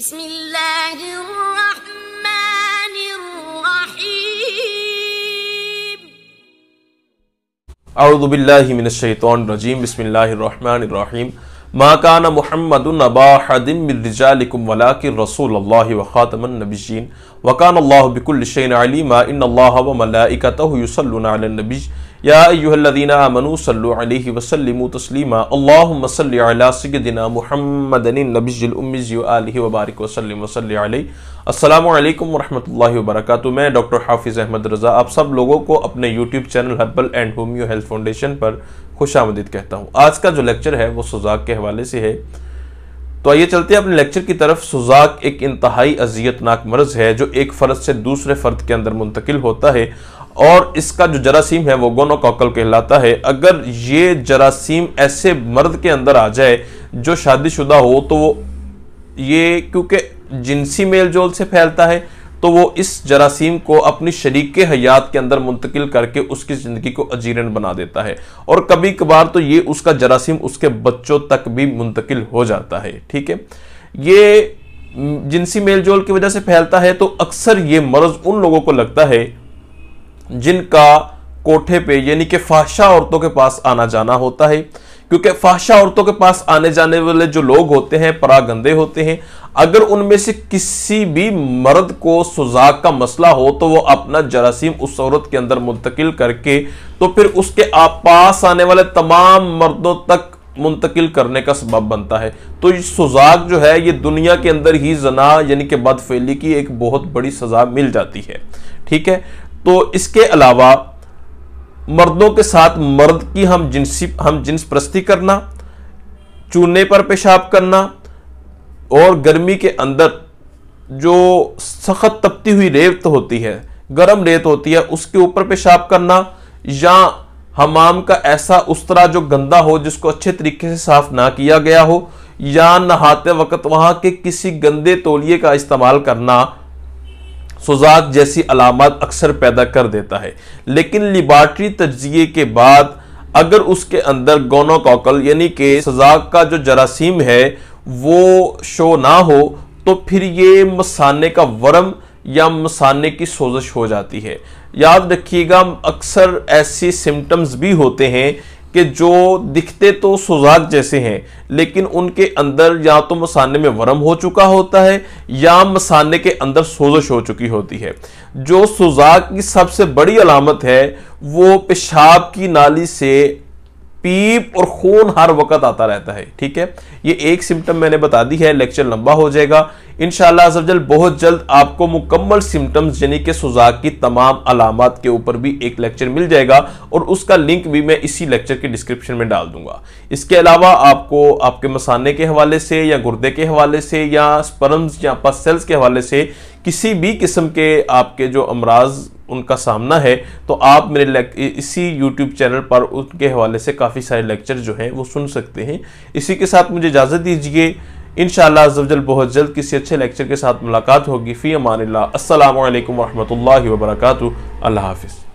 بسم الله الرحمن الرحيم أعوذ بالله من الشيطان الرجيم بسم الله الرحمن الرحيم ما كان محمد أبا أحد من رجالكم ولكن رسول الله وخاتم النبيين وكان الله بكل شيء عليما إن الله وملائكته يصلون على النبي यादीना मनु वसलम तस्लीमा अल्लाम सदिना महमद नबीज़ुल्मिज़ी वबारक वसलम वसलम वरहमल वर्क मैं डॉक्टर हाफिज़ अहमद रज़ा आप सब लोगों को अपने YouTube channel herbal and homeo health foundation पर खुश आमदीद कहता हूँ आज का जो लेक्चर है वो सुजाक के हवाले से है तो आइए चलते हैं अपने लेक्चर की तरफ सुजाक एक इंतहाई अजियतनाक मर्ज है जो एक फ़र्द से दूसरे फ़र्द के अंदर मुंतकिल होता है और इसका जो जरासीम है वो गोनोकॉकल कहलाता है अगर ये जरासीम ऐसे मर्द के अंदर आ जाए जो शादीशुदा हो तो वो ये क्योंकि जिनसी मेल जोल से फैलता है तो वो इस जरासीम को अपनी शरीक हयात के अंदर मुंतकिल करके उसकी ज़िंदगी को अजीरन बना देता है और कभी कभार तो ये उसका जरासीम उसके बच्चों तक भी मुंतकिल हो जाता है ठीक है ये जिनसी मेल जोल की वजह से फैलता है तो अक्सर ये मर्ज उन लोगों को लगता है जिनका कोठे पे यानी कि फाशा औरतों के पास आना जाना होता है क्योंकि फाशा औरतों के पास आने जाने वाले जो लोग होते हैं परा गंदे होते हैं अगर उनमें से किसी भी मर्द को सुजाक का मसला हो तो वो अपना जरासीम उस औरत के अंदर मुंतकिल करके तो फिर उसके पास आने वाले तमाम मर्दों तक मुंतकिल करने का सबब बनता है तो ये सुजाक जो है ये दुनिया के अंदर ही जना यानी कि बदफेली की एक बहुत बड़ी सजा मिल जाती है ठीक है तो इसके अलावा मर्दों के साथ मर्द की हम जिनसी हम जिन्स प्रस्ती करना चूने पर पेशाब करना और गर्मी के अंदर जो सख्त तपती हुई रेत होती है गर्म रेत होती है उसके ऊपर पेशाब करना या हमाम का ऐसा तरह जो गंदा हो जिसको अच्छे तरीके से साफ ना किया गया हो या नहाते वक्त वहाँ के किसी गंदे तोलिए का इस्तेमाल करना सुजाक जैसी अलामत अक्सर पैदा कर देता है लेकिन लिबार्ट्री तजिए के बाद अगर उसके अंदर गोनोकॉकल यानी कि सजाक का जो जरासीम है वो शो ना हो तो फिर ये मसाने का वर्म या मसाने की सोजश हो जाती है याद रखिएगा अक्सर ऐसी सिम्टम्स भी होते हैं कि जो दिखते तो सुजाक जैसे हैं लेकिन उनके अंदर या तो मसाने में वरम हो चुका होता है या मसाने के अंदर सोजश हो चुकी होती है जो सुजाक की सबसे बड़ी अलामत है वो पेशाब की नाली से पीप और खून हर वक्त आता रहता है ठीक है ये एक सिम्टम मैंने बता दी है लेक्चर लंबा हो जाएगा इनशाला बहुत जल्द आपको मुकम्मल सिम्टम्स यानी कि सुजाक की तमाम अलामत के ऊपर भी एक लेक्चर मिल जाएगा और उसका लिंक भी मैं इसी लेक्चर के डिस्क्रिप्शन में डाल दूंगा इसके अलावा आपको आपके मसाने के हवाले से या गुर्दे के हवाले से या स्पर्म्स या पस सेल्स के हवाले से किसी भी किस्म के आपके जो अमराज उनका सामना है तो आप मेरे इसी यूट्यूब चैनल पर उनके हवाले से काफ़ी काफ़ी सारे लेक्चर जो हैं वो सुन सकते हैं इसी के साथ मुझे इजाज़त दीजिए इन शजल बहुत जल्द किसी अच्छे लेक्चर के साथ मुलाकात होगी फ़ी अमान असल वरहमल वर्का अल्लाह हाफिज़